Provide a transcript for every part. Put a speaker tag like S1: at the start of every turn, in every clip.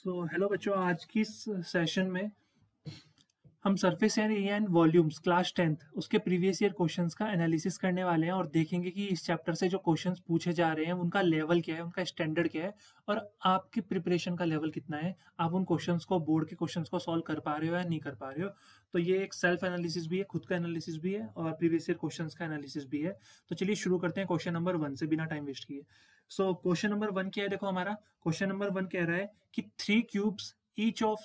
S1: So hello बच्चों आज की सेशन में हम surface area and volumes class tenth उसके प्रीवियस ईयर क्वेश्चंस का एनालिसिस करने वाले हैं और देखेंगे कि इस चैप्टर से जो क्वेश्चंस पूछे जा रहे हैं उनका लेवल क्या है उनका स्टैंडर्ड क्या है और आपके प्रिपरेशन का लेवल कितना है आप उन क्वेश्चंस को बोर्ड के क्वेश्चंस को सॉल्व कर पा रहे हो या नहीं कर पा रहे हो तो ये एक सेल्फ एनालिसिस भी है खुद का एनालिसिस भी है और प्रीवियस ईयर क्वेश्चन का एनालिसिस भी है तो चलिए शुरू करते हैं क्वेश्चन नंबर वन से बिना टाइम वेस्ट किए सो क्वेश्चन नंबर वन क्या है देखो हमारा क्वेश्चन नंबर वन कह रहा है कि three cubes each of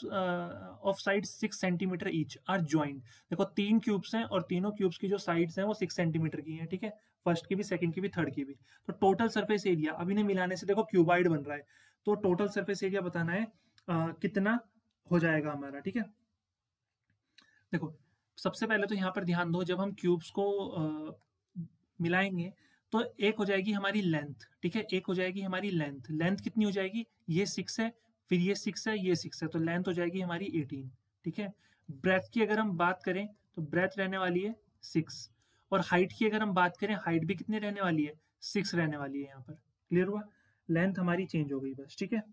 S1: of side six centimetre each are joined देखो तीन क्यूब्स हैं और तीनों क्यूब्स की जो साइड्स हैं वो सिक्स सेंटीमीटर की हैं ठीक है फर्स्ट की भी सेकंड की भी थर्ड की भी तो टोटल सरफेस एरिया अब इन्हें मिलाने से देखो क्यूबाइड बन रहा है तो टोटल सर्फेस एरिया बताना है आ, कितना हो जाएगा हमारा ठीक है देखो सबसे पहले तो यहाँ पर ध्यान दो जब हम क्यूब्स को आ, मिलाएंगे तो एक हो जाएगी हमारी लेंथ ठीक है एक हो जाएगी हमारी लेंथ लेंथ कितनी हो जाएगी ये सिक्स है फिर ये सिक्स है ये सिक्स है तो लेंथ हो जाएगी हमारी एटीन ठीक है ब्रेथ की अगर हम बात करें तो ब्रेथ रहने वाली है सिक्स और हाइट की अगर हम बात करें हाइट भी कितनी रहने वाली है सिक्स रहने वाली है यहाँ पर क्लियर हुआ लेंथ हमारी चेंज हो गई बस ठीक है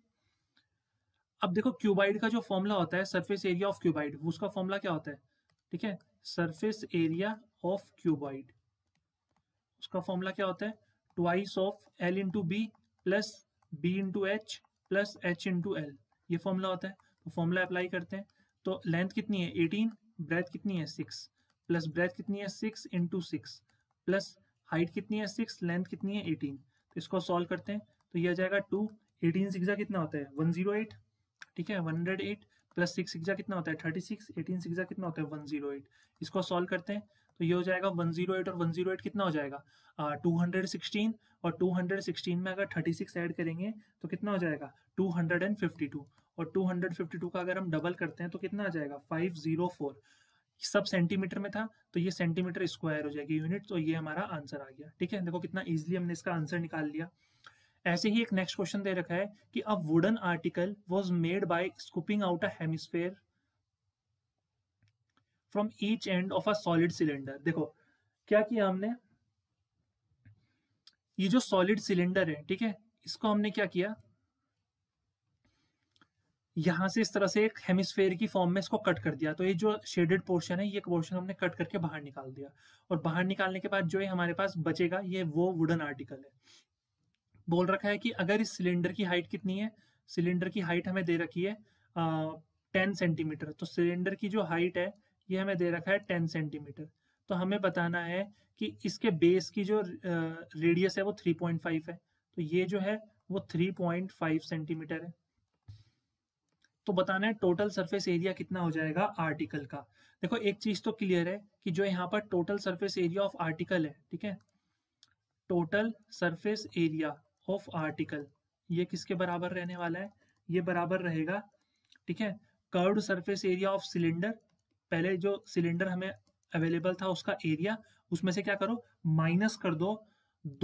S1: अब देखो क्यूबाइड का जो फॉर्मूला होता है सरफेस एरिया ऑफ क्यूबाइड उसका फॉर्मूला क्या होता है ठीक है सरफेस एरिया ऑफ क्यूबाइड उसका फॉर्मूला क्या होता है twice of L into B plus B into H plus H into L ये फॉर्मूला होता है तो फॉर्मूला अप्लाई करते हैं तो लेंथ कितनी है एटीन ब्रेथ कितनी है सिक्स प्लस ब्रेथ कितनी है six into six plus height कितनी है सिक्स लेंथ कितनी है एटीन तो इसको सॉल्व करते हैं तो यह आ जाएगा टू एटीन सिक्सा कितना होता है वन जीरो एट ठीक है one hundred eight plus six सिक्सा कितना होता है थर्टी सिक्स एटीन सिक्सा कितना होता है वन जीरो एट इसको सॉल्व करते हैं तो ये हो जाएगा 108 और 108 कितना हो जाएगा टू हंड्रेड सिक्सटीन और 216 में अगर 36 ऐड करेंगे तो कितना हो जाएगा 252 और 252 का अगर हम डबल करते हैं तो कितना आ जाएगा 504 सब सेंटीमीटर में था तो ये सेंटीमीटर स्क्वायर हो जाएगी यूनिट तो ये हमारा आंसर आ गया ठीक है देखो कितना ईजिली हमने इसका आंसर निकाल लिया ऐसे ही एक नेक्स्ट क्वेश्चन दे रखा है कि a wooden article was made by scooping out a hemisphere from each end of a solid cylinder देखो क्या किया हमने ये जो सॉलिड सिलेंडर है ठीक है इसको हमने क्या किया यहां से इस तरह से एक हेमिस्फेयर की फॉर्म में इसको कट कर दिया तो ये जो शेडेड पोर्शन है ये पोर्शन हमने कट करके बाहर निकाल दिया और बाहर निकालने के बाद जो है हमारे पास बचेगा ये वो वुडन आर्टिकल है बोल रखा है कि अगर इस सिलेंडर की हाइट कितनी है सिलेंडर की हाइट हमें दे रखी है टेन सेंटीमीटर तो सिलेंडर की जो हाइट है ये हमें दे रखा है टेन सेंटीमीटर तो हमें बताना है कि इसके बेस की जो रेडियस है वो थ्री पॉइंट फाइव है तो ये जो है वो थ्री पॉइंट फाइव सेंटीमीटर है तो बताना है टोटल सरफेस एरिया कितना हो जाएगा आर्टिकल का देखो एक चीज तो क्लियर है कि जो यहाँ पर total surface area of article है ठीक है total surface area of article ये किसके बराबर रहने वाला है ये बराबर रहेगा ठीक है curve surface area of cylinder पहले जो सिलेंडर हमें अवेलेबल था उसका एरिया उसमें से क्या करो माइनस कर दो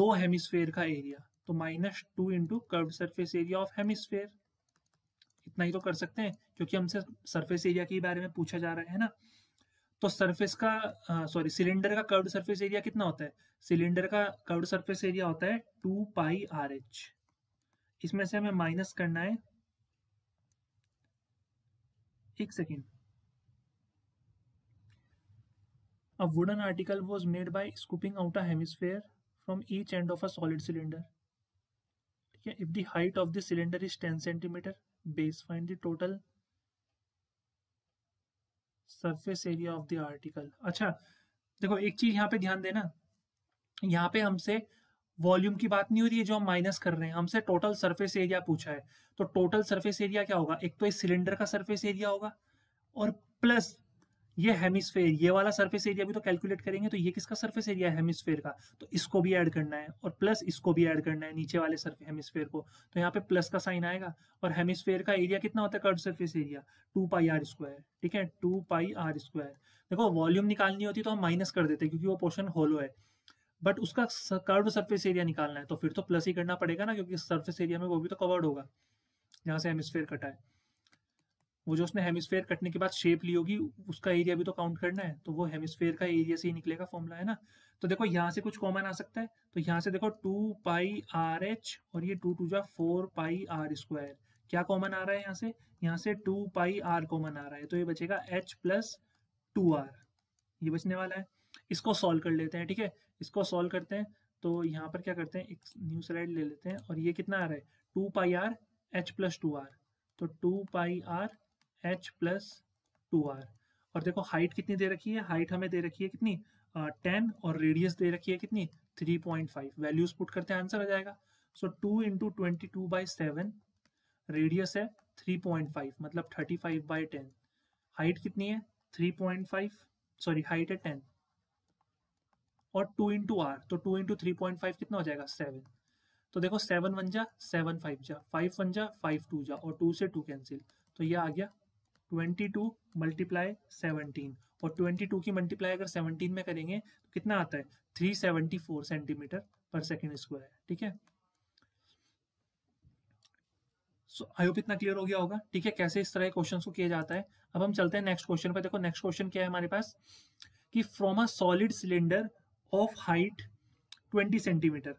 S1: दो हेमिस्फेयर का एरिया तो minus two into curve surface area of hemisphere इतना ही तो कर सकते हैं क्योंकि हमसे सरफेस एरिया के बारे में पूछा जा रहा है ना तो सरफेस का सॉरी सिलेंडर का कर्व सरफेस एरिया कितना होता है सिलेंडर का कर्व सरफेस एरिया होता है टू पाई आर एच इसमें से हमें माइनस करना है एक second A wooden article was made by scooping out a hemisphere from each end of a solid cylinder. Okay, if the height of the cylinder is 10 centimeter, base find the total surface area of the article अच्छा देखो एक चीज यहाँ पे ध्यान देना यहाँ पे हमसे वॉल्यूम की बात नहीं हो रही है जो हम माइनस कर रहे हैं हमसे टोटल सरफेस एरिया पूछा है तो टोटल सरफेस एरिया क्या होगा एक तो इस सिलेंडर का सरफेस एरिया होगा और प्लस ये हेमिसफेयर ये वाला सर्फेस एरिया भी तो कैलकुलेट करेंगे तो ये किसका सर्फेस एरिया हैमिसफेयर का तो इसको भी ऐड करना है और प्लस इसको भी ऐड करना है नीचे वाले सर्फे हेमिसफेयर को तो यहाँ पे प्लस का साइन आएगा और हेमिसफेयर का एरिया कितना होता है curve surface area two pi are square ठीक है टू पाई आर स्क्वायर देखो वॉल्यूम निकालनी होती तो हम माइनस कर देते क्योंकि वो पोर्शन होलो है बट उसका कर्व सर्फेस एरिया निकालना है तो फिर तो प्लस ही करना पड़ेगा ना क्योंकि सर्फेस एरिया में वो भी तो कवर्ड होगा जहाँ से हेमिसफेयर कटा है वो जो उसने हेमिसफेयर कटने के बाद शेप ली होगी उसका एरिया भी तो काउंट करना है तो वो हेमिसफेयर का एरिया से ही निकलेगा फॉर्मूला है ना तो देखो यहाँ से कुछ कॉमन आ सकता है तो यहाँ से देखो टू पाई आर एच और ये टू टू जा फोर पाई आर स्क्वायर क्या कॉमन आ रहा है यहाँ से यहाँ से टू पाई आर कॉमन आ रहा है तो ये बचेगा एच प्लस टू आर ये बचने वाला है इसको सॉल्व कर लेते हैं ठीक है इसको सॉल्व करते हैं तो यहाँ पर क्या करते हैं एक न्यू स्लाइड ले लेते हैं और ये कितना आ रहा है two pi R H plus two R तो two pi R H plus two R और देखो हाइट कितनी दे रखी है हाइट हमें दे रखी है कितनी टेन uh, और रेडियस दे रखी है कितनी three point five values put करते हैं आंसर आ जाएगा so two into twenty two by seven radius है थ्री पॉइंट फाइव मतलब thirty five by ten height कितनी है three point five sorry height है टेन और टू इंटू आर तो two into three point five कितना हो जाएगा सेवन तो देखो सेवन वन जा सेवन फाइव जा फाइव वन जा फाइव टू जा और टू से टू कैंसिल तो ये आ गया ट्वेंटी टू मल्टीप्लाई सेवनटीन और ट्वेंटी टू की मल्टीप्लाई अगर सेवनटीन में करेंगे तो कितना आता है three seventy four centimetre per second square ठीक है सो आई होप इतना क्लियर हो गया होगा ठीक है कैसे इस तरह के क्वेश्चन को किया जाता है अब हम चलते हैं नेक्स्ट क्वेश्चन पर देखो नेक्स्ट क्वेश्चन क्या है हमारे पास कि from a solid cylinder of height twenty centimetre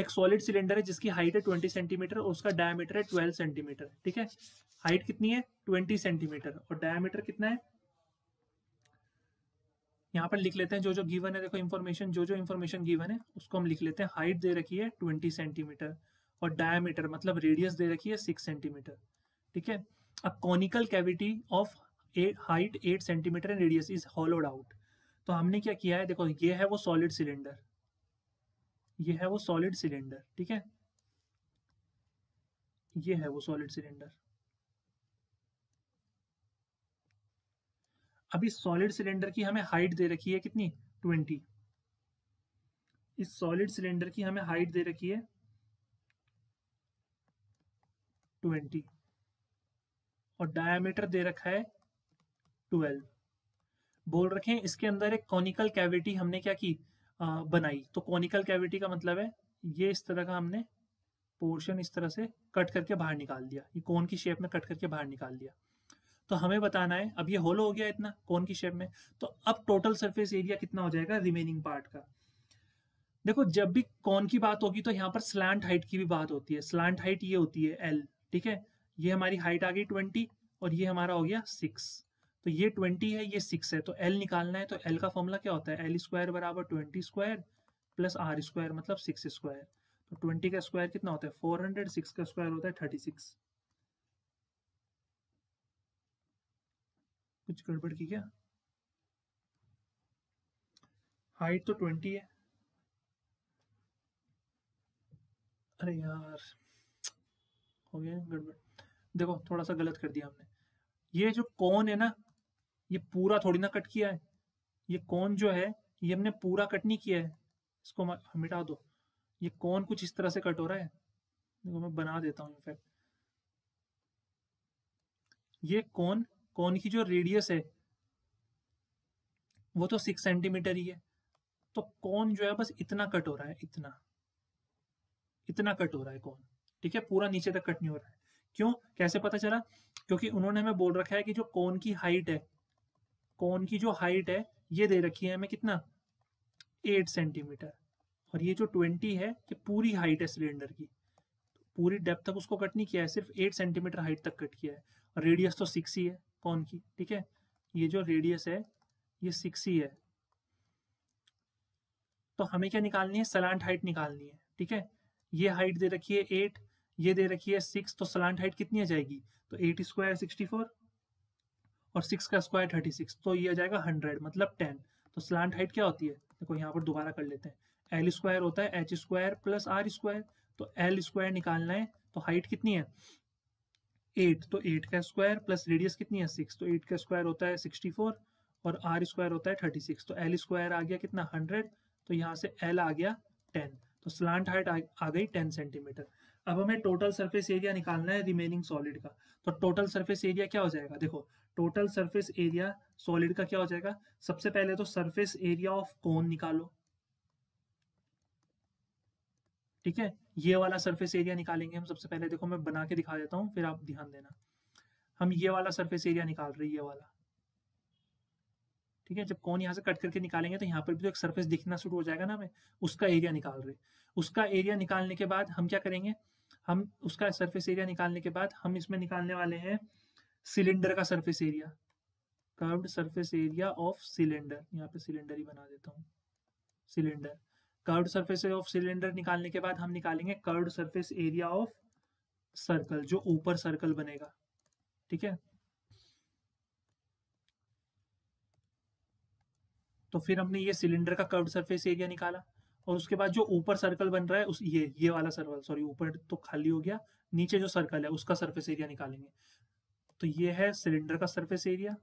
S1: एक सॉलिड सिलेंडर है जिसकी हाइट है ट्वेंटी सेंटीमीटर और उसका डायमीटर है ट्वेल्व सेंटीमीटर ठीक है हाइट कितनी है ट्वेंटी सेंटीमीटर और डायमीटर कितना है यहाँ पर लिख लेते हैं जो जो गिवन है देखो इन्फॉर्मेशन जो जो इन्फॉर्मेशन गिवन है उसको हम लिख लेते हैं हाइट दे रखी है ट्वेंटी सेंटीमीटर और डायमीटर मतलब रेडियस दे रखी है सिक्स सेंटीमीटर ठीक है a conical cavity of a height eight centimetre and radius is hollowed out तो हमने क्या किया है देखो ये है वो सॉलिड सिलेंडर ये है वो सॉलिड सिलेंडर ठीक है ये है वो सॉलिड सिलेंडर अब इस सॉलिड सिलेंडर की हमें हाइट दे रखी है कितनी ट्वेंटी इस सॉलिड सिलेंडर की हमें हाइट दे रखी है ट्वेंटी और डायमीटर दे रखा है ट्वेल्व बोल रखे हैं इसके अंदर एक कॉनिकल कैविटी हमने क्या की बनाई तो कॉनिकल कैविटी का मतलब है ये इस तरह का हमने पोर्शन इस तरह से कट करके बाहर निकाल दिया ये कौन की शेप में कट करके बाहर निकाल दिया तो हमें बताना है अब ये होल हो गया इतना कौन की शेप में तो अब टोटल सरफेस एरिया कितना हो जाएगा रिमेनिंग पार्ट का देखो जब भी कौन की बात होगी तो यहाँ पर स्लैंड हाइट की भी बात होती है स्लैंड हाइट ये होती है एल ठीक है ये हमारी हाइट आ गई ट्वेंटी और ये हमारा हो गया सिक्स तो ये ट्वेंटी है ये सिक्स है तो एल निकालना है तो एल का फॉर्मूला क्या होता है एल स्क्वायर बराबर twenty square plus are square मतलब सिक्स स्क्वायर तो ट्वेंटी का स्क्वायर कितना होता है फोर हंड्रेड सिक्स का स्क्वायर होता है थर्टी सिक्स कुछ गड़बड़ की क्या हाइट तो ट्वेंटी है अरे यार हो गया गड़बड़ देखो थोड़ा सा गलत कर दिया हमने ये जो कौन है ना ये पूरा थोड़ी ना कट किया है ये कौन जो है ये हमने पूरा कट नहीं किया है इसको मिटा दो ये कौन कुछ इस तरह से कट हो रहा है देखो मैं बना देता हूँ इनफैक्ट ये कौन कौन की जो रेडियस है वो तो सिक्स सेंटीमीटर ही है तो कौन जो है बस इतना कट हो रहा है इतना इतना कट हो रहा है कौन ठीक है पूरा नीचे तक कट नहीं हो रहा है क्यों कैसे पता चला क्योंकि उन्होंने हमें बोल रखा है कि जो कौन की हाइट है कोन की जो हाइट है ये दे रखी है हमें कितना एट सेंटीमीटर और ये जो ट्वेंटी है ये पूरी हाइट है सिलेंडर की पूरी डेप्थ तक उसको कट नहीं किया है सिर्फ एट सेंटीमीटर हाइट तक कट किया है और रेडियस तो सिक्स ही है कौन की ठीक है ये जो रेडियस है ये सिक्स ही है तो हमें क्या निकालनी है सलांट हाइट निकालनी है ठीक है ये हाइट दे रखी है एट ये दे रखी है सिक्स तो सलांट हाइट कितनी आ जाएगी तो एट स्क्वायर सिक्सटी फोर और सिक्स का स्क्वायर थर्टी सिक्स तो ये आ जाएगा हंड्रेड मतलब टेन तो स्लांट हाइट क्या होती है देखो यहाँ पर दोबारा कर लेते हैं एल स्क्वायर होता है H square plus are square तो एल स्क्वायर निकालना है तो हाइट कितनी है एट तो एट का स्क्वायर प्लस रेडियस कितनी है सिक्स तो एट का स्क्वायर होता है सिक्सटी फोर और आर स्क्वायर होता है थर्टी सिक्स तो एल स्क्वायर आ गया कितना हंड्रेड तो यहाँ से एल आ गया टेन तो स्लांट हाइट आ, गई टेन सेंटीमीटर अब हमें टोटल सरफेस एरिया निकालना है रिमेनिंग सॉलिड का तो टोटल सरफेस एरिया क्या हो जाएगा देखो टोटल सरफेस एरिया सॉलिड का क्या हो जाएगा सबसे पहले तो सरफेस एरिया ऑफ कोन निकालो ठीक है ये वाला सरफेस एरिया निकालेंगे हम सबसे पहले देखो मैं बना के दिखा देता हूँ फिर आप ध्यान देना हम ये वाला सरफेस एरिया निकाल रहे हैं ये वाला ठीक है जब कौन यहाँ से कट करके निकालेंगे तो यहाँ पर भी तो एक सरफेस दिखना शुरू हो जाएगा ना हमें उसका एरिया निकाल रहे उसका एरिया निकालने के बाद हम क्या करेंगे हम उसका सरफेस एरिया निकालने के बाद हम इसमें निकालने वाले हैं सिलेंडर का surface area curved surface area of cylinder यहाँ पे सिलेंडर ही बना देता हूँ cylinder curved surface of cylinder निकालने के बाद हम निकालेंगे curved surface area of circle जो ऊपर सर्कल बनेगा ठीक है तो फिर हमने ये सिलेंडर का कर्व्ड सरफेस एरिया निकाला और उसके बाद जो ऊपर सर्कल बन रहा है उस ये ये वाला सर्कल सॉरी ऊपर तो खाली हो गया नीचे जो सर्कल है उसका सरफेस एरिया निकालेंगे तो ये है सिलेंडर का सरफेस एरिया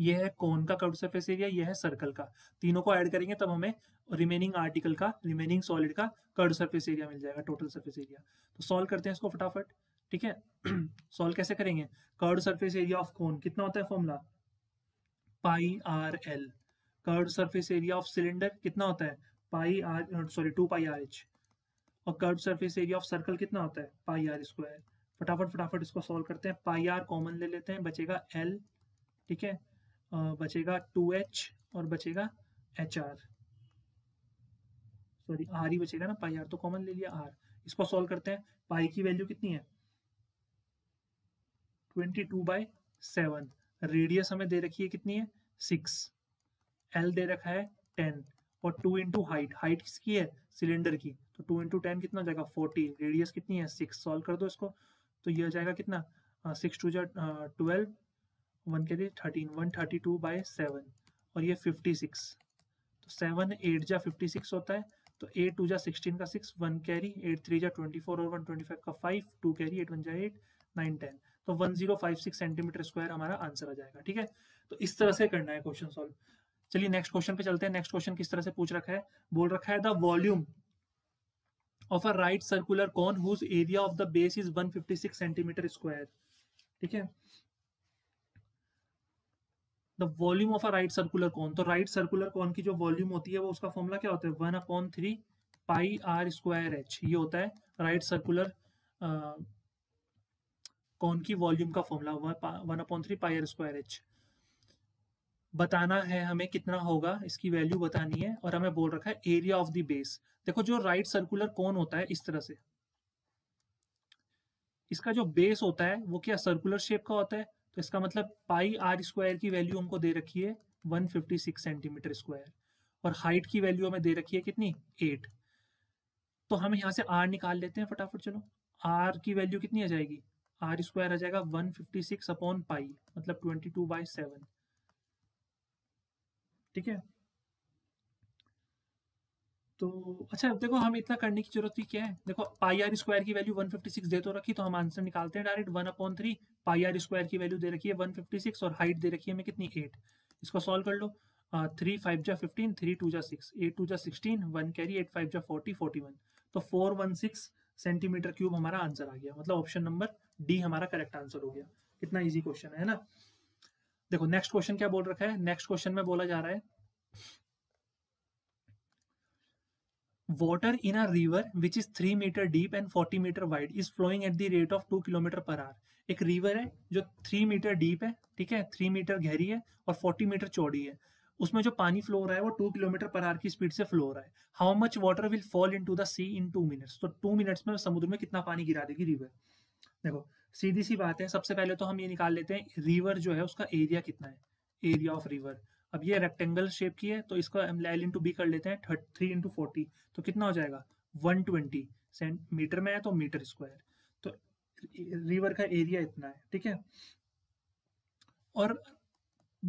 S1: ये है कोन का कर्व सरफेस एरिया ये है सर्कल का तीनों को ऐड करेंगे तब हमें रिमेनिंग आर्टिकल का रिमेनिंग सॉलिड का कर्व सरफेस एरिया मिल जाएगा टोटल सरफेस एरिया तो सॉल्व करते हैं इसको फटाफट ठीक है सॉल्व कैसे करेंगे curve surface area of cone कितना होता है formula pi R L curve surface area of cylinder कितना होता है pi R sorry two pi R H और curve surface area of circle कितना होता है पाई आर स्क्वायर फटाफट फटाफट इसको सॉल्व करते हैं पाई आर कॉमन ले लेते हैं बचेगा एल ठीक है uh, बचेगा टू एच और बचेगा एच आर सॉरी आर ही बचेगा ना पाई आर तो कॉमन ले लिया आर इसको सॉल्व करते हैं पाई की वैल्यू कितनी है twenty two by seven radius हमें दे रखी है कितनी है सिक्स एल दे रखा है टेन और टू इंटू हाइट हाइट किसकी है सिलेंडर की तो टू इंटू टेन कितना जाएगा फोर्टी रेडियस कितनी है सिक्स सॉल्व कर दो इसको तो यह जाएगा कितना सिक्स हाँ, टू जा ट्वेल्व वन के दिए thirteen one thirty two by seven और ये फिफ्टी सिक्स तो सेवन एट जा फिफ्टी सिक्स होता है तो एट टू जा सिक्सटीन का six one carry eight three जा ट्वेंटी फोर और वन ट्वेंटी फाइव का five two carry eight one जा एट नाइन टेन तो one zero five six centimetre square हमारा आंसर आ जाएगा ठीक है तो इस तरह से करना है क्वेश्चन सॉल्व चलिए नेक्स्ट क्वेश्चन पे चलते हैं नेक्स्ट क्वेश्चन किस तरह से पूछ रखा है बोल रखा है the volume of a right circular cone whose area of the base is 156 centimetre square ठीक है the volume of a right circular cone तो राइट सर्कुलर कॉन की जो वॉल्यूम होती है वो उसका फॉर्मूला क्या होता है one upon three pi are square H ये होता है राइट सर्कुलर कॉन की वॉल्यूम का formula one upon three pi are square H बताना है हमें कितना होगा इसकी वैल्यू बतानी है और हमें बोल रखा है एरिया ऑफ द बेस देखो जो राइट सर्कुलर कौन होता है इस तरह से इसका जो बेस होता है वो क्या सर्कुलर शेप का होता है तो इसका मतलब पाई आर स्क्वायर की वैल्यू हमको दे रखी है 156 सेंटीमीटर स्क्वायर और हाइट की वैल्यू हमें दे रखी है कितनी एट तो हम यहाँ से आर निकाल लेते हैं फटाफट चलो आर की वैल्यू कितनी आ जाएगी आर स्क्वायर आ जाएगा 156 अपॉन पाई मतलब 22 बाई सेवन ठीक है तो अच्छा देखो हम इतना करने की जरूरत ही क्या है देखो पाई आर स्क्वायर की वैल्यू 156 दे तो रखी तो हम आंसर निकालते हैं direct one upon three pi are square की वैल्यू दे रखी है 156 और हाइट दे रखी है हमें कितनी एट इसको सॉल्व कर लो थ्री फाइव जा फिफ्टीन थ्री टू जा सिक्स एट टू जा sixteen one carry eight five जा फोर्टी फोर्टी वन तो four one six centimetre cube हमारा आंसर आ गया मतलब ऑप्शन नंबर डी हमारा करेक्ट आंसर हो गया कितना ईजी क्वेश्चन है ना देखो नेक्स्ट क्वेश्चन क्या बोल रखा है नेक्स्ट क्वेश्चन में बोला जा रहा है water in a river which is three metre deep and forty metre wide is flowing at the rate of two kilometre per hour एक रिवर है जो थ्री मीटर डीप है ठीक है थ्री मीटर गहरी है और फोर्टी मीटर चौड़ी है उसमें जो पानी फ्लो रहा है वो टू किलोमीटर पर आर की स्पीड से फ्लो रहा है how much water will fall into the sea in two minutes तो टू मिनट्स में समुद्र में कितना पानी गिरा देगी रिवर देखो सीधी सी बात है सबसे पहले तो हम ये निकाल लेते हैं रिवर जो है उसका एरिया कितना है एरिया ऑफ रिवर अब ये रेक्टेंगल शेप की है तो इसको हम एल इंटू बी कर लेते हैं थ्री इंटू फोर्टी तो कितना हो जाएगा वन ट्वेंटी मीटर में है तो मीटर स्क्वायर तो रिवर का एरिया इतना है ठीक है और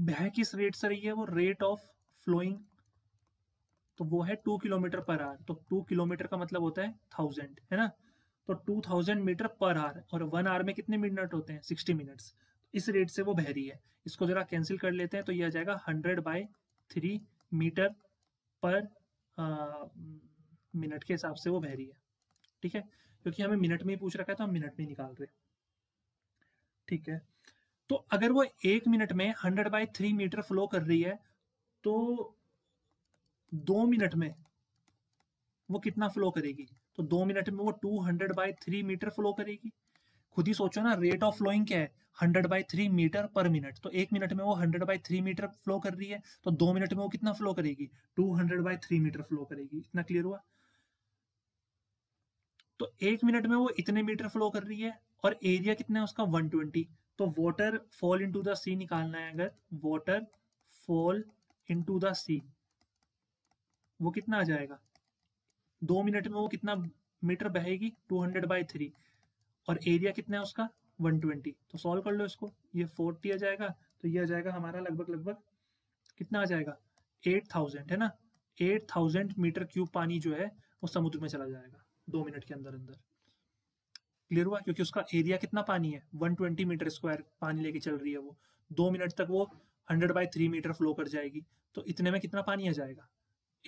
S1: बह किस रेट से रही है वो रेट ऑफ फ्लोइंग तो वो है टू किलोमीटर पर आवर तो टू किलोमीटर का मतलब होता है थाउजेंड है ना तो 2000 मीटर पर आवर और वन आवर में कितने मिनट होते हैं 60 मिनट्स इस रेट से वो बह रही है इसको जरा कैंसिल कर लेते हैं तो यह आ जाएगा 100 बाय 3 मीटर पर मिनट के हिसाब से वो बह रही है ठीक है क्योंकि हमें मिनट में ही पूछ रखा है तो हम मिनट में निकाल रहे ठीक है तो अगर वो एक मिनट में hundred by three metre flow कर रही है तो दो मिनट में वो कितना फ्लो करेगी तो दो मिनट में वो two hundred by three metre flow करेगी खुद ही सोचो ना रेट ऑफ फ्लोइंग क्या है hundred by three metre per minute तो एक मिनट में वो hundred by three metre flow कर रही है तो दो मिनट में वो कितना फ्लो करेगी two hundred by three metre flow करेगी इतना क्लियर हुआ तो एक मिनट में वो इतने मीटर फ्लो कर रही है और एरिया कितना है उसका वन ट्वेंटी तो water fall into the sea निकालना है अगर water fall to the sea वो कितना आ जाएगा दो मिनट में वो कितना मीटर बहेगी 200 हंड्रेड बाई थ्री और एरिया कितना है उसका 120 तो सॉल्व कर लो इसको ये 40 आ जाएगा तो ये आ जाएगा हमारा लगभग लगभग कितना आ जाएगा 8000 है ना 8000 मीटर क्यूब पानी जो है वो समुद्र में चला जाएगा दो मिनट के अंदर अंदर क्लियर हुआ क्योंकि उसका एरिया कितना पानी है 120 मीटर स्क्वायर पानी लेके चल रही है वो दो मिनट तक वो hundred by three metre flow कर जाएगी तो इतने में कितना पानी आ जाएगा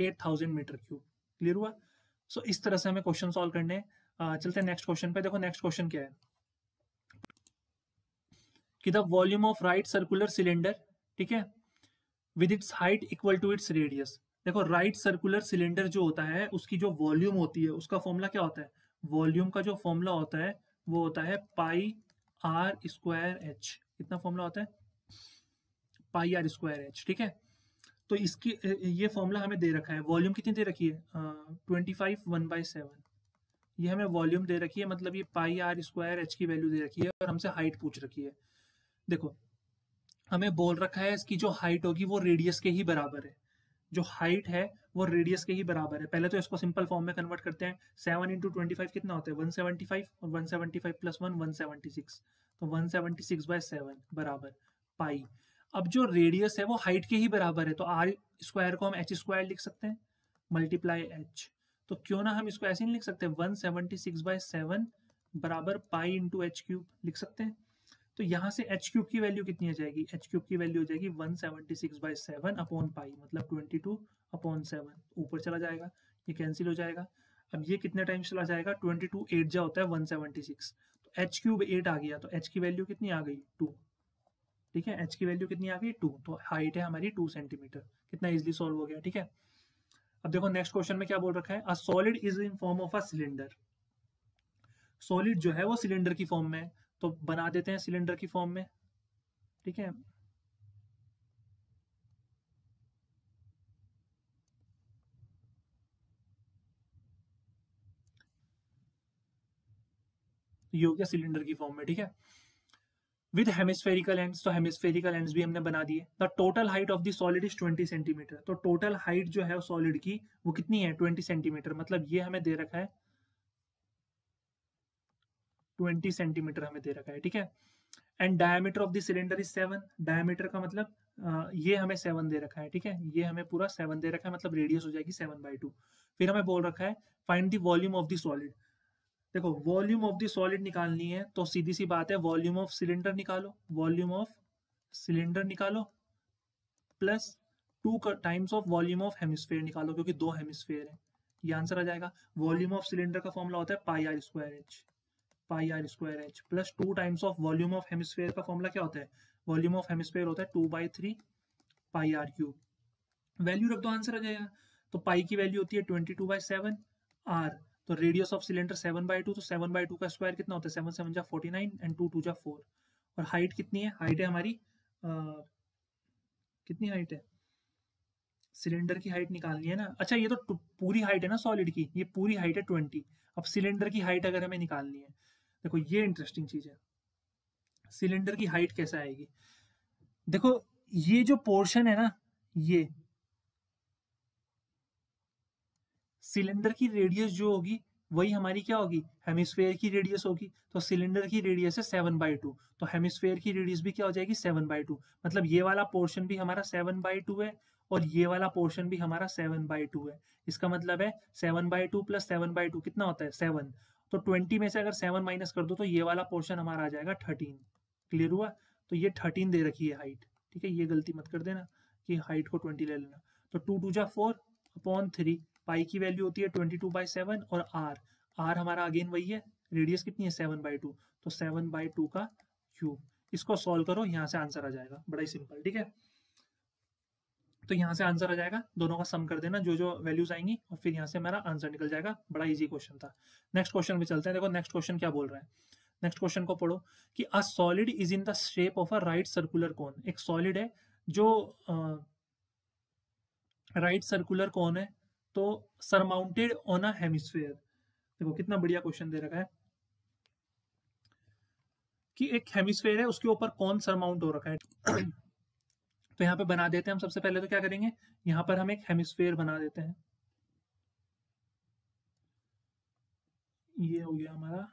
S1: eight thousand metre cube clear हुआ सो so, इस तरह से हमें क्वेश्चन सॉल्व करने चलते हैं नेक्स्ट क्वेश्चन पे देखो नेक्स्ट क्वेश्चन क्या है कि the volume of right circular cylinder ठीक है with its height equal to its radius देखो राइट सर्कुलर सिलेंडर जो होता है उसकी जो वॉल्यूम होती है उसका फॉर्मूला क्या होता है वॉल्यूम का जो फॉर्मूला होता है वो होता है पाई आर स्क्वायर एच कितना फॉर्मूला होता है पाई आर स्क्वायर एच ठीक है तो इसकी ये फॉर्मूला हमें दे रखा है वॉल्यूम कितनी दे रखी है twenty five one by seven ये हमें वॉल्यूम दे रखी है मतलब ये पाई आर स्क्वायर एच की वैल्यू दे रखी है और हमसे हाइट पूछ रखी है देखो हमें बोल रखा है इसकी जो हाइट होगी वो रेडियस के ही बराबर है जो हाइट है वो रेडियस के ही बराबर है पहले तो इसको सिंपल फॉर्म में कन्वर्ट करते हैं सेवन इंटू ट्वेंटी फाइव कितना होता है वन सेवेंटी फाइव और one seventy five plus one one seventy six तो one seventy six by seven बराबर पाई अब जो रेडियस है वो हाइट के ही बराबर है तो आर स्क्वायर को हम एच स्क्वायर लिख सकते हैं मल्टीप्लाई एच तो क्यों ना हम इसको ऐसे नहीं लिख सकते one seventy six by seven बराबर पाई इंटू एच क्यूब लिख सकते हैं तो यहाँ से एच क्यूब की वैल्यू कितनी आ जाएगी एच क्यूब की वैल्यू हो जाएगी one seventy six by seven upon pi मतलब ट्वेंटी टू अपॉन सेवन ऊपर चला जाएगा ये कैंसिल हो जाएगा अब ये कितने टाइम चला जाएगा ट्वेंटी टू एट जा होता है one seventy six H cube eight आ गया तो एच की वैल्यू कितनी आ गई टू ठीक है एच की वैल्यू कितनी आ गई टू तो हाइट है हमारी टू सेंटीमीटर कितना इजिली सॉल्व हो गया ठीक है अब देखो नेक्स्ट क्वेश्चन में क्या बोल रखा है a solid is in form of a cylinder solid जो है वो सिलेंडर की फॉर्म में है तो बना देते हैं सिलेंडर की फॉर्म में ठीक है ये हो गया सिलेंडर की फॉर्म में ठीक है विद हेमिस्फेरिकल एंड तो हेमिस्फेरिकल एंड भी हमने बना दिए the total height of the solid is twenty centimetre तो टोटल हाइट जो है सॉलिड की वो कितनी है ट्वेंटी सेंटीमीटर मतलब ये हमें दे रखा है ट्वेंटी सेंटीमीटर हमें दे रखा है ठीक है and diameter of the cylinder is seven diameter का मतलब आ, ये हमें सेवन दे रखा है ठीक है ये हमें पूरा सेवन दे रखा है मतलब रेडियस हो जाएगी सेवन बाई टू फिर हमें बोल रखा है find the volume of the solid देखो वॉल्यूम ऑफ द सॉलिड निकालनी है तो सीधी सी बात है वॉल्यूम ऑफ सिलेंडर निकालो वॉल्यूम ऑफ सिलेंडर निकालो plus two times of volume of hemisphere निकालो क्योंकि दो हेमिस्फेयर है ये आंसर आ जाएगा वॉल्यूम ऑफ सिलेंडर का फॉर्मूला होता है pi are square h pi are square h plus two times of volume of hemisphere का फॉर्मूला क्या होता है वॉल्यूम ऑफ हेमिस्फेयर होता है two by three pi r cube value रख दो आंसर आ जाएगा तो पाई की वैल्यू होती है twenty two by seven r तो radius of cylinder seven by two तो सेवन बाई टू का स्क्वायर कितना होता है सेवन सेवन जा forty nine and two two जा फोर और हाइट कितनी है हाइट है हमारी आ, कितनी हाइट है सिलेंडर की हाइट निकालनी है ना अच्छा ये तो पूरी हाइट है ना सॉलिड की ये पूरी हाइट है ट्वेंटी अब सिलेंडर की हाइट अगर हमें निकालनी है देखो ये इंटरेस्टिंग चीज है सिलेंडर की हाइट कैसे आएगी देखो ये जो पोर्शन है ना ये सिलेंडर की रेडियस जो होगी वही हमारी क्या होगी हेमिस्फेयर की रेडियस होगी तो सिलेंडर की रेडियस है सेवन बाई टू तो हेमिस्फेयर की रेडियस भी क्या हो जाएगी सेवन बाई टू मतलब ये वाला पोर्शन भी हमारा सेवन बाई टू है और ये वाला पोर्शन भी हमारा सेवन बाई टू है इसका मतलब है seven by two plus seven by two कितना होता है सेवन तो ट्वेंटी में से अगर सेवन माइनस कर दो तो ये वाला पोर्शन हमारा आ जाएगा थर्टीन क्लियर हुआ तो ये थर्टीन दे रखी है हाइट ठीक है ये गलती मत कर देना कि हाइट को ट्वेंटी ले लेना तो टू टू जा फोर अपॉन थ्री पाई की वैल्यू होती है ट्वेंटी टू बाई सेवन और आर आर हमारा अगेन वही है रेडियस कितनी है सेवन बाई टू तो सेवन बाई टू का क्यूब इसको सॉल्व करो यहाँ से आंसर आ जाएगा बड़ा ही सिंपल ठीक है तो यहाँ से आंसर आ जाएगा दोनों का सम कर देना जो जो वैल्यूज आएंगी और फिर यहाँ से मेरा आंसर निकल जाएगा बड़ा इजी क्वेश्चन था नेक्स्ट क्वेश्चन में चलते हैं देखो नेक्स्ट क्वेश्चन क्या बोल रहा है नेक्स्ट क्वेश्चन को पढ़ो कि a solid is in the shape of a right circular cone एक सॉलिड है जो राइट सर्कुलर कोन है तो सरमाउंटेड ऑन अ हेमिस्फेयर देखो कितना बढ़िया क्वेश्चन दे रखा है कि एक हेमिस्फेयर है उसके ऊपर कौन सरमाउंट हो रखा है तो यहाँ पे बना देते हैं हम सबसे पहले तो क्या करेंगे यहां पर हम एक हेमिस्फेयर बना देते हैं ये हो गया हमारा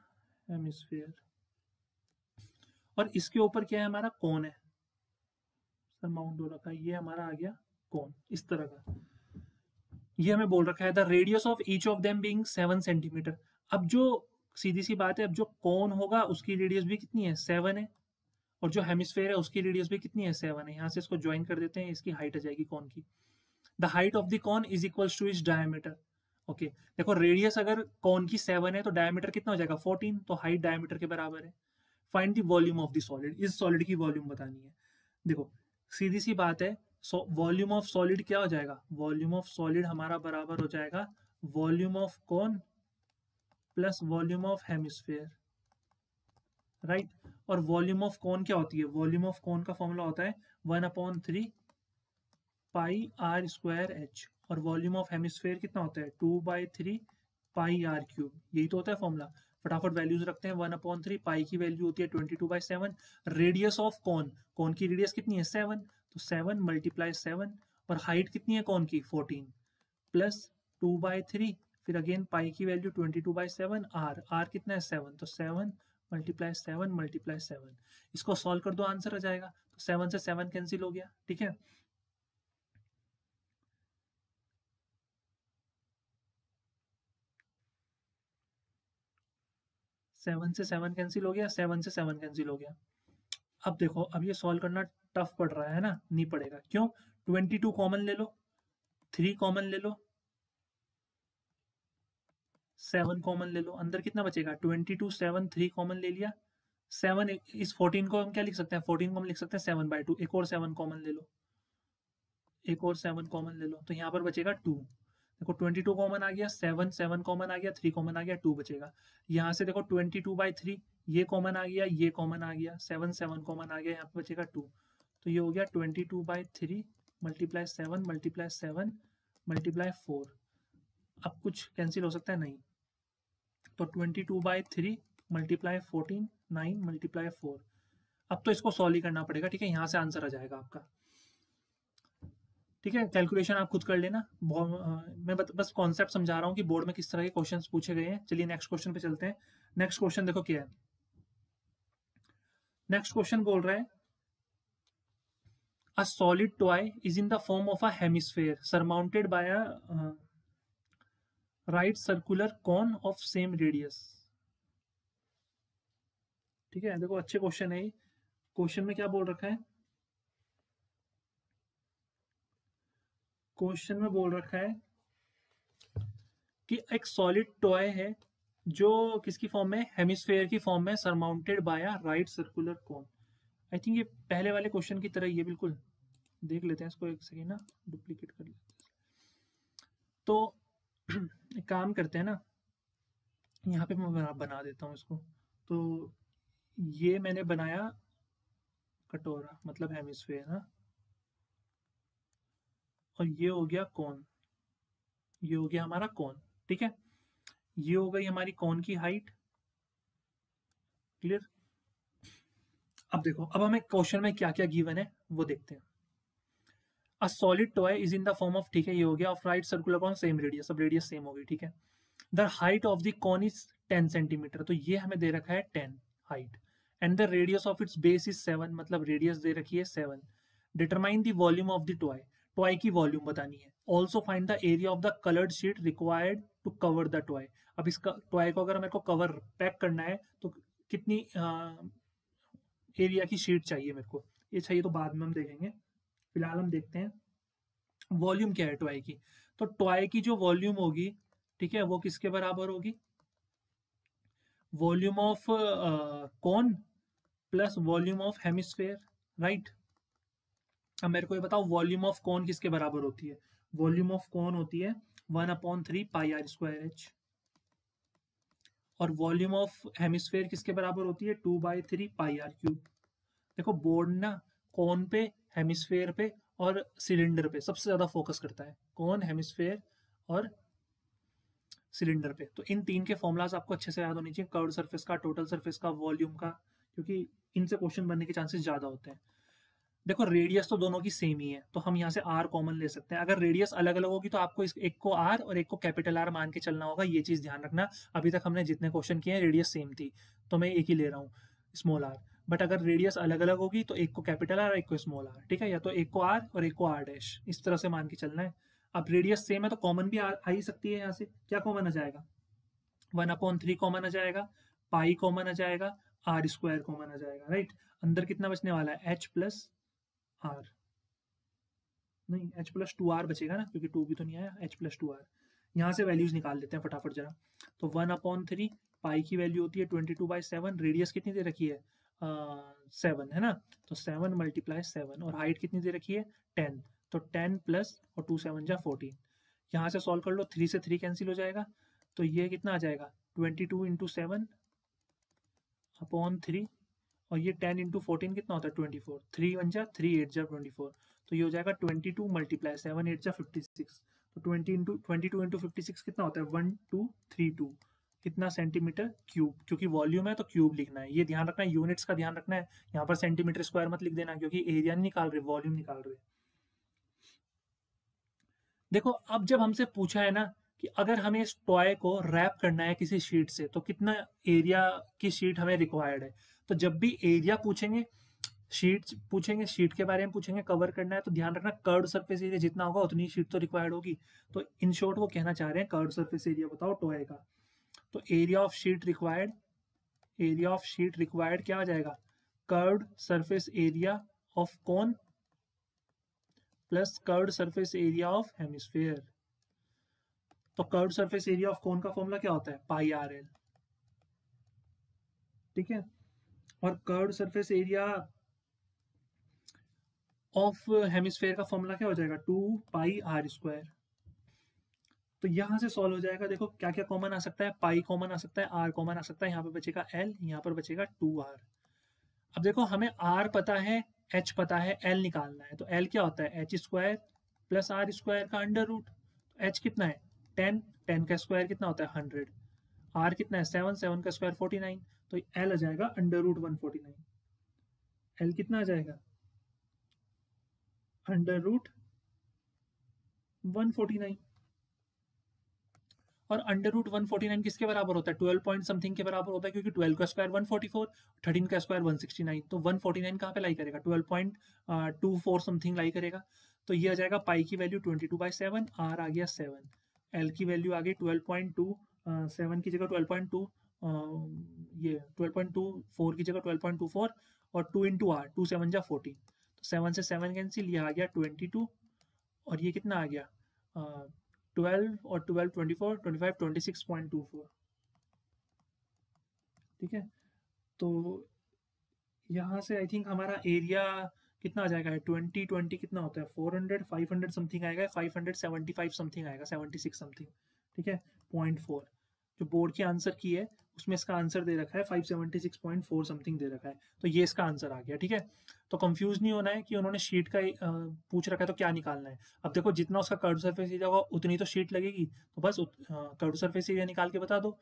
S1: हेमिस्फेयर और इसके ऊपर क्या है हमारा कौन है सरमाउंट हो रखा है ये हमारा आ गया कौन इस तरह का ये हमें बोल रखा है the radius of each of them being seven centimetre अब जो सीधी सी बात है अब जो कौन होगा उसकी रेडियस भी कितनी है सेवन है और जो हेमिस्फेयर है उसकी रेडियस भी कितनी है सेवन है यहाँ से इसको ज्वाइन कर देते हैं इसकी हाइट आ जाएगी कौन की the height of the cone is equal to is diameter okay देखो रेडियस अगर कौन की सेवन है तो डायमीटर कितना हो जाएगा फोर्टीन तो हाइट डायमीटर के बराबर है find the volume of the solid इस सॉलिड की वॉल्यूम बतानी है देखो सीधी सी बात है वॉल्यूम ऑफ सॉलिड क्या हो जाएगा वॉल्यूम ऑफ सॉलिड हमारा बराबर हो जाएगा volume of cone plus volume of hemisphere right और वॉल्यूम ऑफ कौन क्या होती है वॉल्यूम ऑफ कौन का फॉर्मूला होता है one upon three pi are square h और वॉल्यूम ऑफ हेमिस्फेयर कितना होता है two by three pi r cube यही तो होता है फॉर्मूला फटाफट वैल्यूज रखते हैं वन अपॉन थ्री पाई की वैल्यू होती है twenty two by seven radius of cone cone की रेडियस कितनी है सेवन तो सेवन मल्टीप्लाई सेवन और हाइट कितनी है कौन की fourteen plus two by three फिर अगेन पाई की value twenty two by seven r r कितना है सेवन तो seven multiply seven multiply seven इसको सॉल्व कर दो आंसर आ जाएगा तो सेवन से सेवन कैंसिल हो गया ठीक है सेवन से सेवन कैंसिल हो गया सेवन से सेवन कैंसिल हो गया अब देखो अब ये सॉल्व करना टफ पड़ रहा है ना नहीं पड़ेगा क्यों ट्वेंटी टू कॉमन ले लो थ्री कॉमन ले लो सेवन कॉमन ले लो अंदर कितना बचेगा twenty two seven three common ले लिया सेवन इस फोर्टीन को हम क्या लिख सकते हैं फोर्टीन को हम लिख सकते हैं सेवन बाई टू एक और सेवन कॉमन ले लो एक और सेवन कॉमन ले लो तो यहाँ पर बचेगा टू देखो ट्वेंटी टू कॉमन आ गया सेवन सेवन कॉमन आ गया थ्री कॉमन आ गया टू बचेगा यहाँ से देखो ट्वेंटी टू बाई थ्री ये कॉमन आ गया ये कॉमन आ गया सेवन सेवन कॉमन आ गया यहाँ पे बचेगा टू तो ये हो गया twenty two by three multiply seven multiply seven multiply four अब कुछ कैंसिल हो सकता है नहीं तो twenty two by three multiply fourteen nine multiply four अब तो इसको सॉल्व ही करना पड़ेगा ठीक है यहाँ से आंसर आ जाएगा आपका ठीक है कैलकुलेशन आप खुद कर लेना मैं बस कॉन्सेप्ट समझा रहा हूँ कि बोर्ड में किस तरह के क्वेश्चन पूछे गए हैं चलिए नेक्स्ट क्वेश्चन पे चलते हैं नेक्स्ट क्वेश्चन देखो क्या है नेक्स्ट क्वेश्चन बोल रहा है A solid toy is in the form of a hemisphere surmounted by a uh, right circular cone of same radius. ठीक है देखो अच्छे क्वेश्चन है क्वेश्चन में क्या बोल रखा है क्वेश्चन में बोल रखा है कि एक सॉलिड टॉय है जो किसकी फॉर्म में हेमिस्फेयर की फॉर्म में surmounted by a right circular cone I think ये पहले वाले क्वेश्चन की तरह ये बिल्कुल देख लेते हैं इसको एक सेकेंड ना डुप्लीकेट कर लेते हैं तो काम करते हैं ना यहाँ पे मैं बना, देता हूँ इसको तो ये मैंने बनाया कटोरा मतलब हेमिस्फेयर ना और ये हो गया कौन ये हो गया हमारा कौन ठीक है ये हो गई हमारी कौन की हाइट क्लियर अब देखो अब हमें क्वेश्चन में क्या क्या गिवन है वो देखते हैं a solid toy is in the form of ठीक है ये हो गया of right circular cone same radius अब रेडियस सेम हो गई ठीक है the height of the cone is ten centimetre तो ये हमें दे रखा है ten height and the radius of its base is seven मतलब रेडियस दे रखी है seven determine the volume of the toy toy की वॉल्यूम बतानी है also find the area of the coloured sheet required to cover the toy अब इसका toy को अगर मेरे को कवर पैक करना है तो कितनी एरिया की शीट चाहिए मेरे को ये चाहिए तो बाद में हम देखेंगे फिलहाल हम देखते हैं वॉल्यूम क्या है टॉय की तो टॉय की जो वॉल्यूम होगी ठीक है वो किसके बराबर होगी volume of cone plus volume of hemisphere right अब मेरे को ये बताओ वॉल्यूम ऑफ कॉन किसके बराबर होती है वॉल्यूम ऑफ कॉन होती है one upon three pi are square h और वॉल्यूम ऑफ हेमिस्फेयर किसके बराबर होती है two by three pi r cube देखो बोर्ड ना कौन पे हेमिस्फेयर पे और सिलेंडर पे सबसे ज्यादा फोकस करता है कौन हेमिस्फेयर और सिलेंडर पे तो इन तीन के फॉर्मुलाज आपको अच्छे से याद होने चाहिए कर्व सर्फेस का टोटल सर्फेस का वॉल्यूम का क्योंकि इनसे क्वेश्चन बनने के चांसेस ज्यादा होते हैं देखो रेडियस तो दोनों की सेम ही है तो हम यहाँ से आर कॉमन ले सकते हैं अगर रेडियस अलग अलग होगी तो आपको इस एक को आर और एक को कैपिटल आर मान के चलना होगा ये चीज ध्यान रखना अभी तक हमने जितने क्वेश्चन किए हैं रेडियस सेम थी तो मैं एक ही ले रहा हूँ स्मॉल आर बट अगर रेडियस अलग अलग होगी तो एक को कैपिटल आर एक को स्मॉल आर ठीक है या तो एक को आर और एक को आर डैश इस तरह से मान के चलना है अब रेडियस सेम है तो कॉमन भी आ ही सकती है यहाँ से क्या कॉमन आ जाएगा वन अपॉन थ्री कॉमन आ जाएगा पाई कॉमन आ जाएगा आर स्क्वायर कॉमन आ जाएगा राइट अंदर कितना बचने वाला है एच प्लस आर नहीं एच प्लस टू आर बचेगा ना क्योंकि टू भी तो नहीं आया एच प्लस टू आर यहाँ से वैल्यूज निकाल देते हैं फटाफट जरा तो वन अपॉन थ्री पाई की वैल्यू होती है twenty two by seven radius कितनी दे रखी है सेवन uh, है ना तो सेवन मल्टीप्लाई सेवन और हाइट कितनी दे रखी है टेन तो टेन प्लस और टू सेवन जा फोर्टीन यहाँ से सॉल्व कर लो थ्री से थ्री कैंसिल हो जाएगा तो ये कितना आ जाएगा twenty two into seven upon three और ये टेन इंटू फोर्टीन कितना होता है ट्वेंटी फोर थ्री वन जा थ्री एट जा ट्वेंटी फोर तो ये हो जाएगा twenty two multiply seven eight जा फिफ्टी सिक्स तो twenty into twenty two into fifty six कितना होता है वन टू थ्री टू कितना सेंटीमीटर क्यूब क्योंकि वॉल्यूम है तो क्यूब लिखना है ये ध्यान रखना है यूनिट्स का ध्यान रखना है यहाँ पर सेंटीमीटर स्क्वायर मत लिख देना क्योंकि एरिया नहीं निकाल रहे वॉल्यूम निकाल रहे देखो अब जब हमसे पूछा है ना कि अगर हमें इस टॉय को रैप करना है किसी शीट से तो कितना एरिया की शीट हमें रिक्वायर्ड है तो जब भी एरिया पूछेंगे शीट पूछेंगे शीट के बारे में पूछेंगे कवर करना है तो ध्यान रखना कर्ड सरफेस एरिया जितना होगा उतनी शीट तो रिक्वायर्ड होगी तो इन शॉर्ट वो कहना चाह रहे हैं कर्ड सरफेस एरिया बताओ टॉय का तो area of sheet required area of sheet required क्या हो जाएगा curved surface area of cone plus curved surface area of hemisphere तो curved surface area of cone का फॉर्मूला क्या होता है पाई आर एल ठीक है और curve surface area of hemisphere का फॉर्मूला क्या हो जाएगा टू पाई आर स्क्वायर तो यहां से सॉल्व हो जाएगा देखो क्या क्या कॉमन आ सकता है पाई कॉमन आ सकता है आर कॉमन आ सकता है यहाँ पर बचेगा एल यहाँ पर बचेगा टू आर अब देखो हमें आर पता है एच पता है एल निकालना है तो एल क्या होता है H square plus are square का अंडर रूट एच कितना है टेन टेन का स्क्वायर कितना होता है हंड्रेड आर कितना है सेवन सेवन का स्क्वायर फोर्टी नाइन तो एल आ जाएगा under root one forty nine l कितना आ जाएगा under root one forty nine और under root one forty nine किसके बराबर होता है ट्वेल्व पॉइंट समथिंग के बराबर होता है क्योंकि ट्वेल्व का square one forty four thirteen का स्क्वायर वन सिक्सटी नाइन तो वन फोर्टी नाइन कहाँ पे लाई करेगा twelve point two four something lie करेगा तो ये आ जाएगा पाई की value twenty two by seven r आ गया सेवन एल की वैल्यू आ गई ट्वेल्व पॉइंट टू सेवन की जगह ट्वेल्व पॉइंट टू ये 12.24 की जगह 12.24 और 2 इंटू आर टू सेवन जा फोर्टीन तो सेवन से सेवन कैंसिल ये आ गया 22 और ये कितना आ गया uh, 12 और 12 24 25 26.24 ठीक है तो यहाँ से आई थिंक हमारा एरिया कितना आ जाएगा ट्वेंटी ट्वेंटी कितना होता है four hundred five hundred something आएगा five hundred seventy five something आएगा सेवेंटी सिक्स समथिंग ठीक है पॉइंट फोर जो बोर्ड की आंसर की है उसमें इसका आंसर दे रखा है 576.4 समथिंग दे रखा है तो ये इसका आंसर आ गया ठीक है तो कंफ्यूज नहीं होना है कि उन्होंने शीट का पूछ रखा है तो क्या निकालना है अब देखो जितना उसका कर्व सर्फेस एरिया होगा उतनी तो शीट लगेगी तो बस कर्व सर्फेस एरिया निकाल के बता दो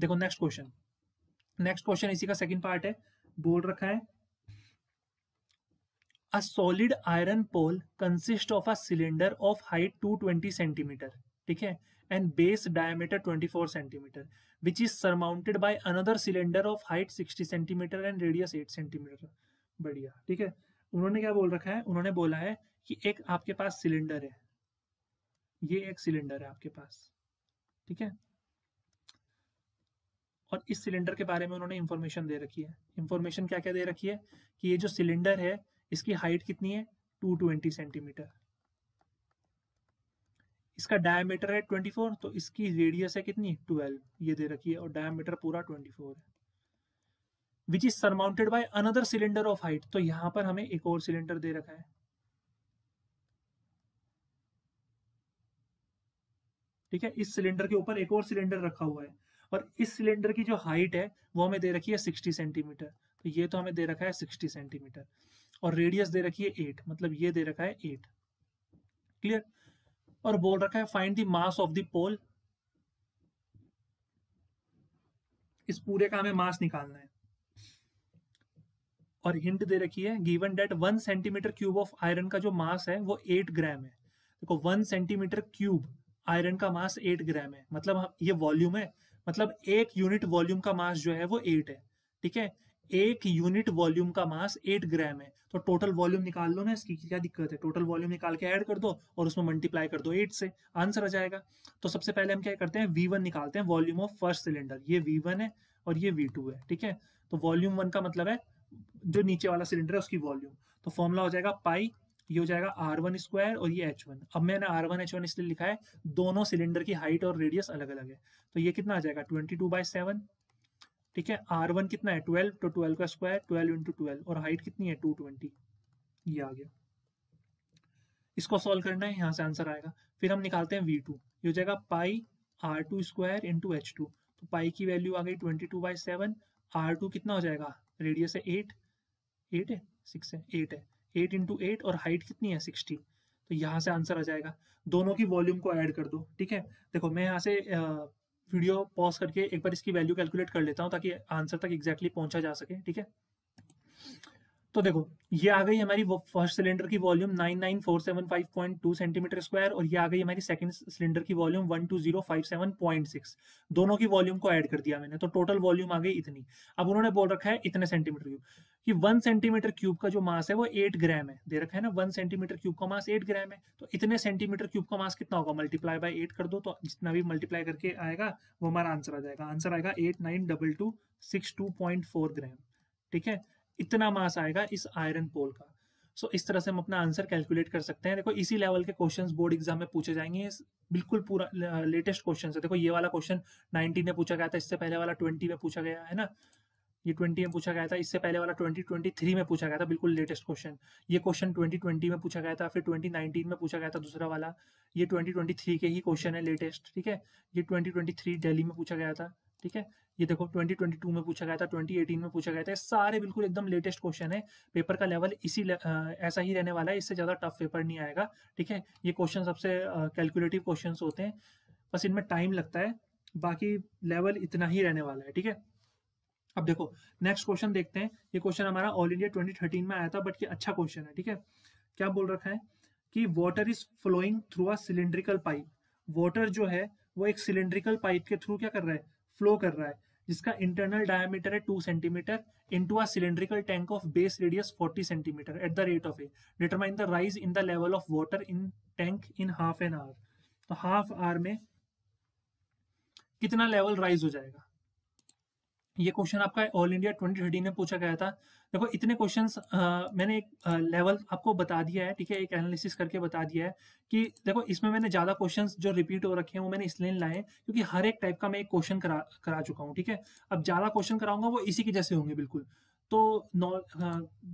S1: देखो नेक्स्ट क्वेश्चन नेक्स्ट क्वेश्चन इसी का सेकेंड पार्ट है बोल रखा है A solid iron pole consists of a cylinder of height 220 centimetre ठीक है and base diameter 24 cm, which is surmounted by another cylinder of height 60 cm and radius 8 cm. badhiya theek hai unhone kya bol rakha hai unhone bola hai ki ek aapke paas cylinder hai ye ek cylinder hai aapke paas theek hai और इस cylinder के बारे में उन्होंने information दे रखी है information क्या क्या दे रखी है कि ये जो सिलेंडर है इसकी हाइट कितनी है 220 सेंटीमीटर इसका डायमीटर है 24 तो इसकी रेडियस है कितनी 12 ये दे रखी है और डायमीटर पूरा 24 है which is surmounted by another cylinder of height तो यहां पर हमें एक और सिलेंडर दे रखा है ठीक है इस सिलेंडर के ऊपर एक और सिलेंडर रखा हुआ है और इस सिलेंडर की जो हाइट है वो हमें दे रखी है 60 सेंटीमीटर तो ये तो हमें दे रखा है 60 सेंटीमीटर और रेडियस दे रखी है 8 मतलब ये दे रखा है 8 क्लियर और बोल रखा है find the mass of the pole इस पूरे का हमें मास निकालना है और हिंट दे रखी है given that one centimetre cube of iron का जो मास है वो एट ग्राम है देखो वन सेंटीमीटर क्यूब आयरन का मास एट ग्राम है मतलब ये वॉल्यूम है मतलब एक यूनिट वॉल्यूम का मास जो है वो एट है ठीक है एक यूनिट वॉल्यूम का मास एट ग्राम है तो टोटल वॉल्यूम निकाल लो ना इसकी क्या दिक्कत है टोटल वॉल्यूम निकाल के ऐड कर दो और उसमें मल्टीप्लाई कर दो एट से आंसर आ जाएगा तो सबसे पहले हम क्या करते हैं वी वन निकालते हैं वॉल्यूम ऑफ फर्स्ट सिलेंडर ये वी वन है और ये वी टू है ठीक है तो वॉल्यूम वन का मतलब है जो नीचे वाला सिलेंडर है उसकी वॉल्यूम तो फॉर्मूला हो जाएगा पाई ये हो जाएगा आर वन स्क्वायर और ये एच वन अब मैंने आर वन एच वन इसलिए लिखा है दोनों सिलेंडर की हाइट और रेडियस अलग अलग है तो ये कितना आ जाएगा ट्वेंटी टू बाई सेवन ठीक है आर वन कितना है ट्वेल्व तो ट्वेल्व का स्क्वायर ट्वेल्व इंटू ट्वेल्व और हाइट कितनी है टू ट्वेंटी ये आ गया इसको सॉल्व करना है यहाँ से आंसर आएगा फिर हम निकालते हैं वी टू ये हो जाएगा pi r two square into h two तो पाई की वैल्यू आ गई twenty two by seven r two कितना हो जाएगा रेडियस है एट एट है सिक्स है एट है एट इंटू एट और हाइट कितनी है सिक्सटी तो यहाँ से आंसर आ जाएगा दोनों की वॉल्यूम को ऐड कर दो ठीक है देखो मैं यहाँ से वीडियो पॉज करके एक बार इसकी वैल्यू कैलकुलेट कर लेता हूँ ताकि आंसर तक एग्जैक्टली exactly पहुंचा जा सके ठीक है तो देखो ये आ गई हमारी फर्स्ट सिलेंडर की वॉल्यूम 99475.2 सेंटीमीटर स्क्वायर और ये आ गई हमारी सेकंड सिलेंडर की वॉल्यूम 12057.6 दोनों की वॉल्यूम को ऐड कर दिया मैंने तो टोटल वॉल्यूम आ गई इतनी अब उन्होंने बोल रखा है इतने सेंटीमीटर क्यूब कि वन सेंटीमीटर क्यूब का जो मास है वो एट ग्राम है दे रखा है ना वन सेंटीमीटर क्यूब का मास एट ग्राम है तो इतने सेंटीमीटर क्यूब का मास कितना होगा मल्टीप्लाई बाई एट कर दो तो जितना भी मल्टीप्लाई करके आएगा वो हमारा आंसर आ जाएगा आंसर आएगा eight nine double two six two point four gram ठीक है इतना मास आएगा इस आयरन पोल का सो so, इस तरह से हम अपना आंसर कैलकुलेट कर सकते हैं देखो इसी लेवल के क्वेश्चन बोर्ड एग्जाम में पूछे जाएंगे बिल्कुल पूरा लेटेस्ट क्वेश्चन है देखो ये वाला क्वेश्चन 19 में पूछा गया था इससे पहले वाला 20 में पूछा गया है ना ये 20 में पूछा गया था इससे पहले वाला 2023 में पूछा गया था बिल्कुल लेटेस्ट क्वेश्चन ये क्वेश्चन 2020 में पूछा गया था फिर 2019 में पूछा गया था दूसरा वाला ये 2023 के ही क्वेश्चन है लेटेस्ट ठीक है ये 2023 दिल्ली में पूछा गया था ठीक है ये देखो 2022 में पूछा गया था 2018 में पूछा गया था सारे बिल्कुल एकदम लेटेस्ट क्वेश्चन है पेपर का लेवल इसी ले, आ, ऐसा ही रहने वाला है इससे ज़्यादा टफ पेपर नहीं आएगा ठीक है ये क्वेश्चन सबसे कैलकुलेटिव क्वेश्चन होते हैं बस इनमें टाइम लगता है बाकी लेवल इतना ही रहने वाला है ठीक है अब देखो नेक्स्ट क्वेश्चन देखते हैं ये क्वेश्चन हमारा ऑल इंडिया ट्वेंटी में आया था बट ये अच्छा क्वेश्चन है ठीक है क्या बोल रखा है कि water is flowing through a cylindrical pipe water जो है वो एक सिलेंड्रिकल पाइप के थ्रू क्या कर रहा है फ्लो कर रहा है जिसका इंटरनल डायमीटर है two centimetre into a cylindrical tank of base radius forty centimetre at the rate of a determine the rise in the level of water in tank in half an hour तो half hour में कितना level rise हो जाएगा ये question आपका all India twenty thirty में पूछा गया था देखो इतने क्वेश्चंस मैंने एक लेवल आपको बता दिया है ठीक है एक एनालिसिस करके बता दिया है कि देखो इसमें मैंने ज्यादा क्वेश्चंस जो रिपीट हो रखे हैं वो मैंने इसलिए लाए क्योंकि हर एक टाइप का मैं एक क्वेश्चन करा करा चुका हूँ ठीक है अब ज्यादा क्वेश्चन कराऊंगा वो इसी के जैसे होंगे बिल्कुल तो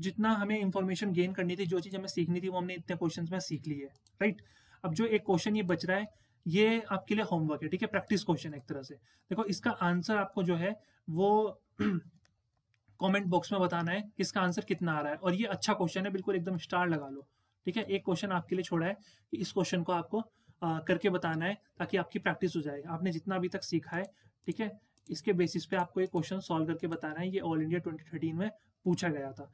S1: जितना हमें इन्फॉर्मेशन गेन करनी थी जो चीज हमें सीखनी थी वो हमने इतने क्वेश्चन में सीख ली है राइट अब जो एक क्वेश्चन ये बच रहा है ये आपके लिए होमवर्क है ठीक है प्रैक्टिस क्वेश्चन एक तरह से देखो इसका आंसर आपको जो है वो कमेंट बॉक्स में बताना है किसका आंसर कितना आ रहा है और ये अच्छा क्वेश्चन है बिल्कुल एकदम स्टार लगा लो ठीक है एक क्वेश्चन आपके लिए छोड़ा है कि इस क्वेश्चन को आपको आ, करके बताना है ताकि आपकी प्रैक्टिस हो जाए आपने जितना अभी तक सीखा है ठीक है इसके बेसिस पे आपको ये क्वेश्चन सॉल्व करके बताना है ये ऑल इंडिया ट्वेंटी में पूछा गया था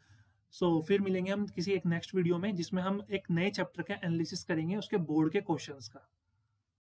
S1: सो so, फिर मिलेंगे हम किसी एक नेक्स्ट वीडियो में जिसमें हम एक नए चैप्टर का एनालिसिस करेंगे उसके बोर्ड के क्वेश्चन का